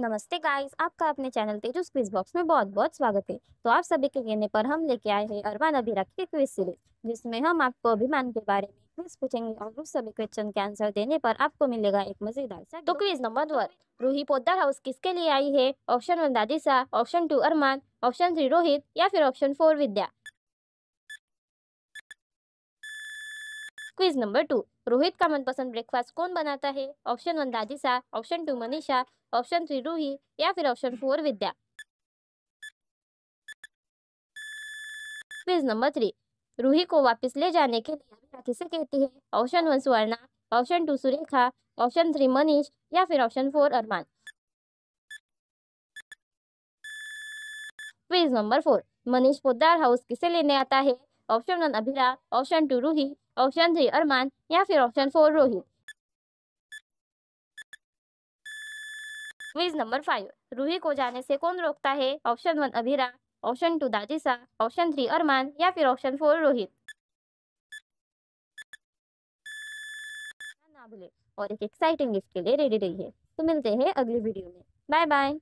नमस्ते गाइस आपका अपने चैनल तेजस क्विज बॉक्स में बहुत बहुत स्वागत है तो आप सभी के कहने पर हम लेके आए हैं अरमान अभिराग की क्विज सीरीज जिसमें हम आपको अभिमान के बारे में क्विज पूछेंगे और उस सभी क्वेश्चन के आंसर देने पर आपको मिलेगा एक मजेदार सा तो quiz number one Ruhi Poddar house किसके लिए आई है ऑप्शन वन दादी option two Armaan option three Rohit या फिर option four Vidya quiz number two Rohit का मनपसंद ब्रेकफास्ट कौन बनाता है ऑप्शन वन राधिसा option two Manisha option three Ruhi या फिर option four Vidya quiz number three Ruhi को वापस ले जाने के लिए अभिला किसे कहती है option one Suvarna option two Surekha option three Manish या फिर option four Armaan quiz number four Manish Poddar house किसे लेने आता है option one Abhira option two Ruhi option three Armaan या फिर option four Rohit quiz number five Ruhi को जाने से कौन रोकता है option one Abhira option two दाजिसा ऑप्शन थ्री अरमान या फिर ऑप्शन फोर रोहित ना भूले और एक एक्साइटिंग गिफ्ट के लिए रेडी रहिए तो मिलते हैं अगले वीडियो में बाय बाय